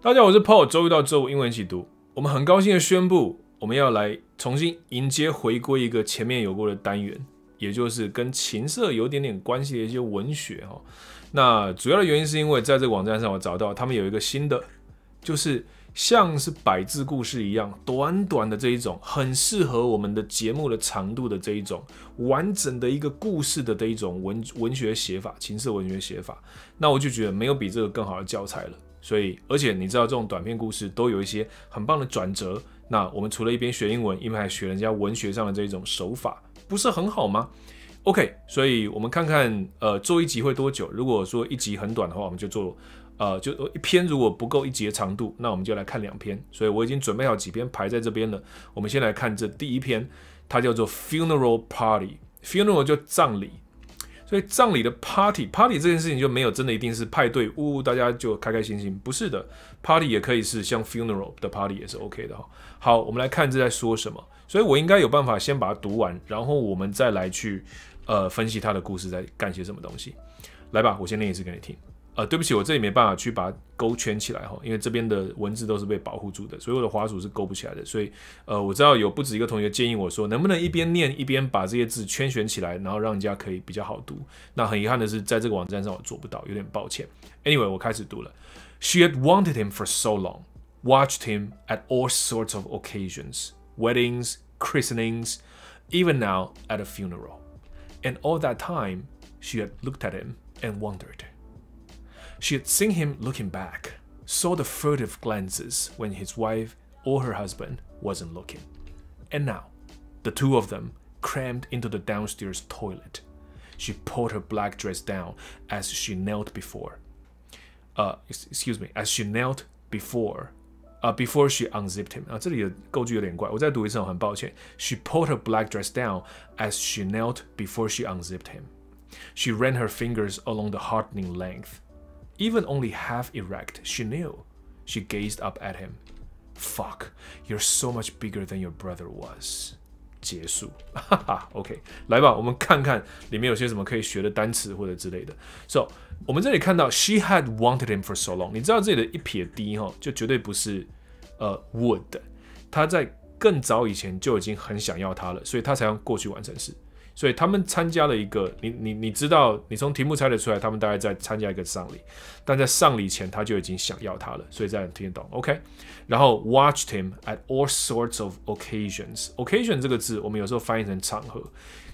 大家好，我是 Paul，周一到周五英文一起读。我们很高兴的宣布，我们要来重新迎接回归一个前面有过的单元，也就是跟琴瑟有点点关系的一些文学哈。那主要的原因是因为在这个网站上，我找到他们有一个新的，就是像是百字故事一样，短短的这一种，很适合我们的节目的长度的这一种完整的一个故事的的一种文文学写法，琴瑟文学写法。那我就觉得没有比这个更好的教材了。所以，而且你知道这种短篇故事都有一些很棒的转折。那我们除了一边学英文，一边还学人家文学上的这种手法，不是很好吗？OK，所以我们看看，呃，做一集会多久？如果说一集很短的话，我们就做，呃，就一篇如果不够一集的长度，那我们就来看两篇。所以我已经准备好几篇排在这边了。我们先来看这第一篇，它叫做 Funeral Party。Funeral 就葬礼。所以葬礼的 party，party 这件事情就没有真的一定是派对，呜，大家就开开心心，不是的，party 也可以是像 funeral 的 party 也是 OK 的哈。好，我们来看这在说什么。所以我应该有办法先把它读完，然后我们再来去，呃，分析他的故事在干些什么东西。来吧，我先念一次给你听。呃，对不起，我这里没办法去把勾圈起来哈，因为这边的文字都是被保护住的，所以我的滑鼠是勾不起来的。所以，呃，我知道有不止一个同学建议我说，能不能一边念一边把这些字圈选起来，然后让人家可以比较好读。那很遗憾的是，在这个网站上我做不到，有点抱歉。Anyway，我开始读了。She had wanted him for so long, watched him at all sorts of occasions, weddings, christenings, even now at a funeral, and all that time she had looked at him and wondered. She had seen him looking back, saw the furtive glances when his wife or her husband wasn't looking. And now, the two of them crammed into the downstairs toilet. She pulled her black dress down as she knelt before. Uh, excuse me, as she knelt before. Uh, before she unzipped him. Uh, she pulled her black dress down as she knelt before she unzipped him. She ran her fingers along the hardening length Even only half erect, she knew. She gazed up at him. Fuck, you're so much bigger than your brother was. 结束，哈哈。OK，来吧，我们看看里面有些什么可以学的单词或者之类的。So，我们这里看到，she had wanted him for so long。你知道这里的一撇低哈，就绝对不是呃 would。他在更早以前就已经很想要他了，所以他才用过去完成式。所以他们参加了一个，你你你知道，你从题目猜得出来，他们大概在参加一个丧礼，但在丧礼前他就已经想要他了，所以样听得懂，OK？然后 watched him at all sorts of occasions。occasion 这个字，我们有时候翻译成场合，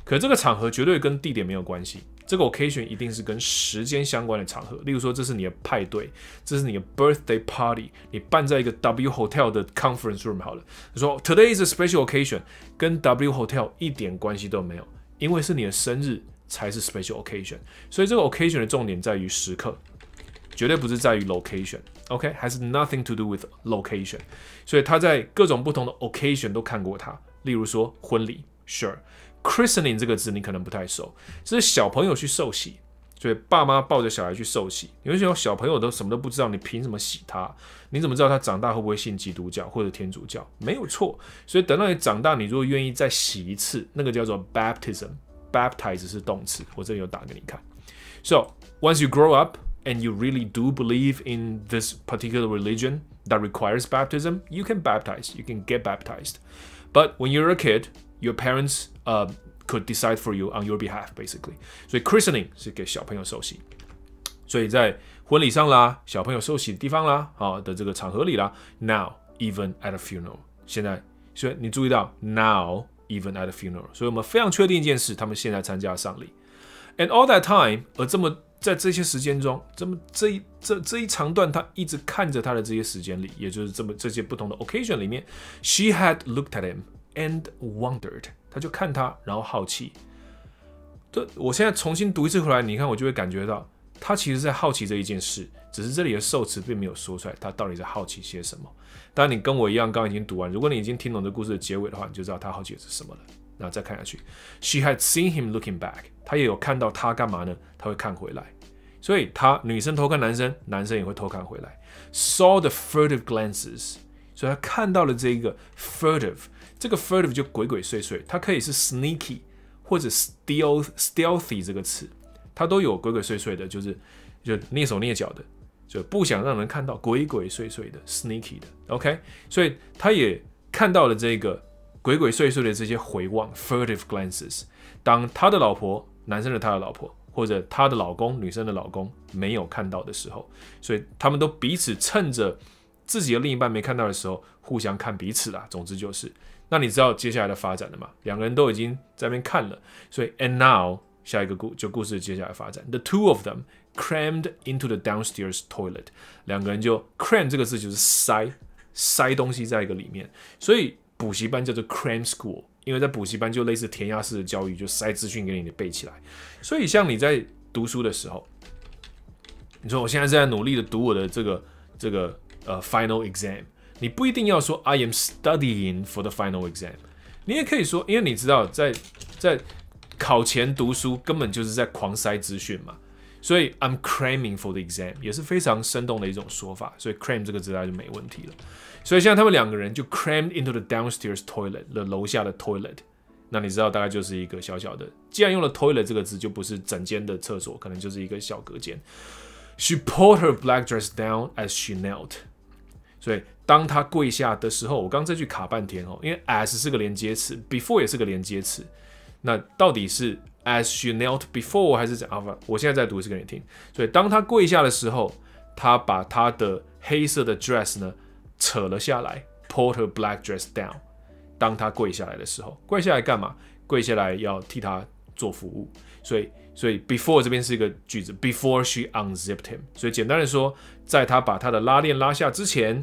可这个场合绝对跟地点没有关系，这个 occasion 一定是跟时间相关的场合。例如说，这是你的派对，这是你的 birthday party，你办在一个 W hotel 的 conference room 好了。你说 today is a special occasion，跟 W hotel 一点关系都没有。因为是你的生日才是 special occasion，所以这个 occasion 的重点在于时刻，绝对不是在于 location。OK，还是 nothing to do with location。所以他在各种不同的 occasion 都看过他。例如说婚礼，sure，christening 这个字你可能不太熟，这是小朋友去受洗。所以爸妈抱着小孩去受洗，有些小朋友都什么都不知道，你凭什么洗他？你怎么知道他长大会不会信基督教或者天主教？没有错，所以等到你长大，你如果愿意再洗一次，那个叫做 baptism，baptize 是动词，我这里有打给你看。So once you grow up and you really do believe in this particular religion that requires baptism, you can baptize, you can get baptized. But when you're a kid, your parents uh, u Decide for you on your behalf, basically. 所以，christening 是给小朋友受洗，所以在婚礼上啦，小朋友受洗的地方啦，啊的这个场合里啦。Now even at a funeral，现在，所以你注意到，now even at a funeral，所以我们非常确定一件事，他们现在参加丧礼。And all that time，而这么在这些时间中，这么这一这这一长段，他一直看着他的这些时间里，也就是这么这些不同的 occasion 里面，she had looked at him and wondered. 他就看他，然后好奇。这我现在重新读一次回来，你看我就会感觉到，他其实是在好奇这一件事，只是这里的受词并没有说出来，他到底在好奇些什么。当然，你跟我一样，刚刚已经读完，如果你已经听懂这故事的结尾的话，你就知道他好奇的是什么了。那再看下去，She had seen him looking back。她也有看到他干嘛呢？他会看回来，所以她女生偷看男生，男生也会偷看回来。Saw the furtive glances。所以她看到了这个 furtive。这个 furtive 就鬼鬼祟祟，它可以是 sneaky 或者 steal stealthy 这个词，它都有鬼鬼祟祟的，就是就蹑手蹑脚的，就不想让人看到，鬼鬼祟祟的 sneaky 的，OK？所以他也看到了这个鬼鬼祟祟的这些回望 furtive glances，当他的老婆男生的他的老婆或者他的老公女生的老公没有看到的时候，所以他们都彼此趁着自己的另一半没看到的时候，互相看彼此啦。总之就是。那你知道接下来的发展了吗？两个人都已经在那边看了，所以 and now 下一个故就故事接下来发展。The two of them crammed into the downstairs toilet。两个人就 cram 这个字就是塞塞东西在一个里面，所以补习班叫做 cram school，因为在补习班就类似填鸭式的教育，就塞资讯给你背起来。所以像你在读书的时候，你说我现在正在努力的读我的这个这个呃 final exam。你不一定要说 I am studying for the final exam，你也可以说，因为你知道在在考前读书根本就是在狂塞资讯嘛，所以 I'm cramming for the exam 也是非常生动的一种说法。所以 cram 这个字大家就没问题了。所以现在他们两个人就 crammed into the downstairs toilet，了楼下的 toilet。那你知道大概就是一个小小的，既然用了 toilet 这个字，就不是整间的厕所，可能就是一个小隔间。She pulled her black dress down as she knelt，所以。当他跪下的时候，我刚这句卡半天哦，因为 as 是个连接词，before 也是个连接词，那到底是 as she knelt before 还是怎啊？我现在再读一次给你听。所以当他跪下的时候，他把他的黑色的 dress 呢扯了下来，pulled black dress down。当他跪下来的时候，跪下来干嘛？跪下来要替他做服务。所以，所以 before 这边是一个句子，before she unzipped him。所以简单的说，在他把他的拉链拉下之前。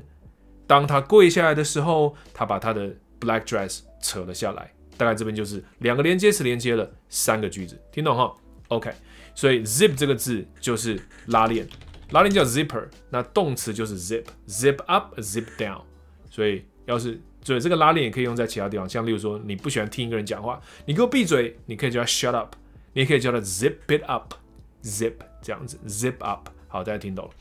当他跪下来的时候，他把他的 black dress 扯了下来。大概这边就是两个连接词连接了三个句子，听懂哈？OK，所以 zip 这个字就是拉链，拉链叫 zipper，那动词就是 zip，zip up，zip down。所以要是，所以这个拉链也可以用在其他地方，像例如说你不喜欢听一个人讲话，你给我闭嘴，你可以叫他 shut up，你也可以叫他 zip it up，zip 这样子，zip up。好，大家听懂了。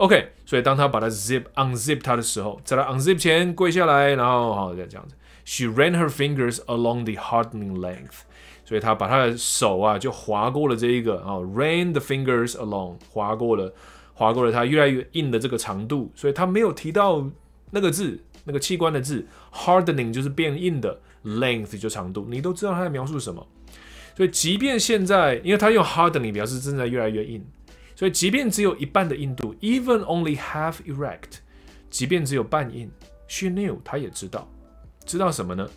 OK，所以当他把它 zip unzip 它的时候，在他 unzip 前跪下来，然后好再这样子。She ran her fingers along the hardening length，所以他把他的手啊就划过了这一个啊，ran the fingers along，划过了，划过了它越来越硬的这个长度。所以他没有提到那个字，那个器官的字，hardening 就是变硬的，length 就长度，你都知道他在描述什么。所以即便现在，因为他用 hardening 表示正在越来越硬。所以，即便只有一半的印度，even only half erect，即便只有半印，she knew 她也知道，知道什么呢？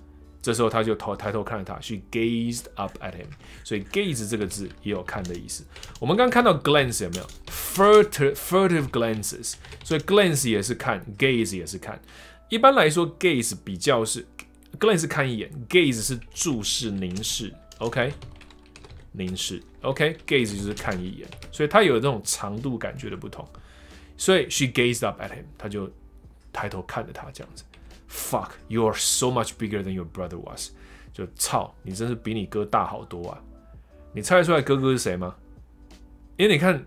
这时候，她就头抬头看着他，she gazed up at him。所以，gaze 这个字也有看的意思。我们刚看到 glance 有没有？furt e furtive glances。所以，glance 也是看，gaze 也是看。一般来说，gaze 比较是 glance 看一眼，gaze 是注视凝视。OK。凝视，OK，gaze 就是看一眼，所以它有这种长度感觉的不同。所以 she gazed up at him，他就抬头看着他这样子。Fuck，you are so much bigger than your brother was。就操，你真是比你哥大好多啊！你猜得出来哥哥是谁吗？因为你看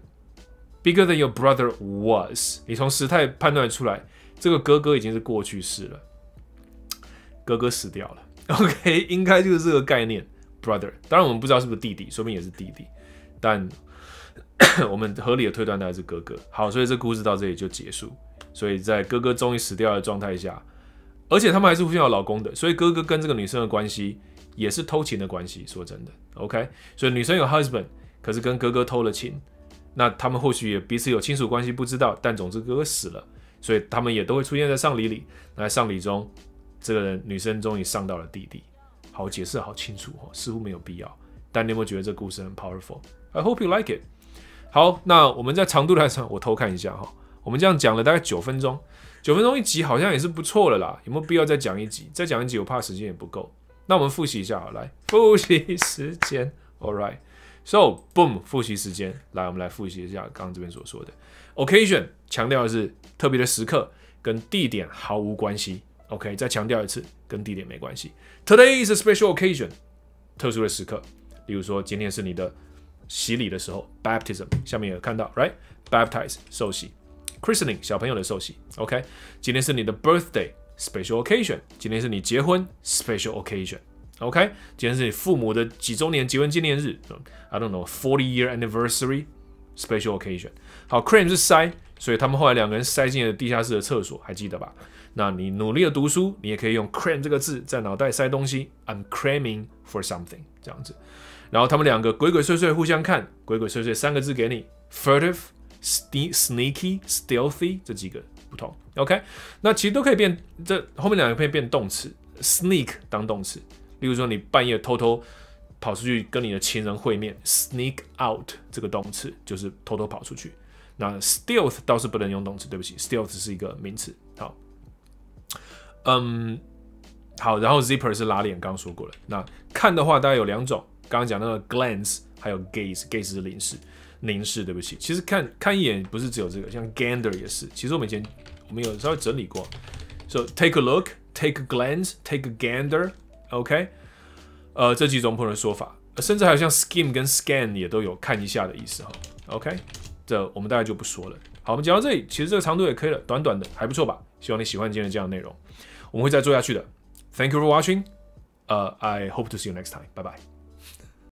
bigger than your brother was，你从时态判断出来，这个哥哥已经是过去式了，哥哥死掉了。OK，应该就是这个概念。Brother，当然我们不知道是不是弟弟，说不定也是弟弟，但 我们合理的推断他是哥哥。好，所以这故事到这里就结束。所以在哥哥终于死掉的状态下，而且他们还是互相有老公的，所以哥哥跟这个女生的关系也是偷情的关系。说真的，OK，所以女生有 husband，可是跟哥哥偷了情，那他们或许也彼此有亲属关系，不知道。但总之哥哥死了，所以他们也都会出现在礼里里，在丧礼中，这个人女生终于上到了弟弟。好，解释好清楚哦，似乎没有必要。但你有没有觉得这故事很 powerful？I hope you like it。好，那我们在长度来上，我偷看一下哈，我们这样讲了大概九分钟，九分钟一集好像也是不错的啦。有没有必要再讲一集？再讲一集我怕时间也不够。那我们复习一下，好，来复习时间，All right。So boom，复习时间，来，我们来复习一下刚刚这边所说的。Occasion 强调的是特别的时刻，跟地点毫无关系。OK，再强调一次，跟地点没关系。Today is a special occasion，特殊的时刻。例如说，今天是你的洗礼的时候，Baptism，下面有看到，Right，Baptize，受洗，Christening，小朋友的受洗。OK，今天是你的 Birthday，special occasion。今天是你结婚，special occasion。OK，今天是你父母的几周年结婚纪念日，I don't know，Forty year anniversary，special occasion。好，Cream 是塞，所以他们后来两个人塞进了地下室的厕所，还记得吧？那你努力的读书，你也可以用 cram 这个字在脑袋塞东西，I'm cramming for something 这样子。然后他们两个鬼鬼祟祟互相看，鬼鬼祟祟三个字给你，furtive、sneaky、stealthy 这几个不同。OK，那其实都可以变，这后面两个可以变动词，sneak 当动词，例如说你半夜偷偷跑出去跟你的情人会面，sneak out 这个动词就是偷偷跑出去。那 stealth 倒是不能用动词，对不起，stealth 是一个名词。好。嗯，好，然后 zipper 是拉链，刚刚说过了。那看的话，大概有两种，刚刚讲那个 glance，还有 gaze，gaze 是凝视，凝视。对不起，其实看看一眼不是只有这个，像 gander 也是。其实我们以前我们有稍微整理过，s o take a look，take a glance，take a gander，OK，呃，这几种不同的说法，甚至还有像 skim 跟 scan 也都有看一下的意思哈。OK，这我们大概就不说了。好，我们讲到这里，其实这个长度也可以了，短短的还不错吧。希望你喜欢今天的这样的内容，我们会再做下去的。Thank you for watching。呃，I hope to see you next time。拜拜。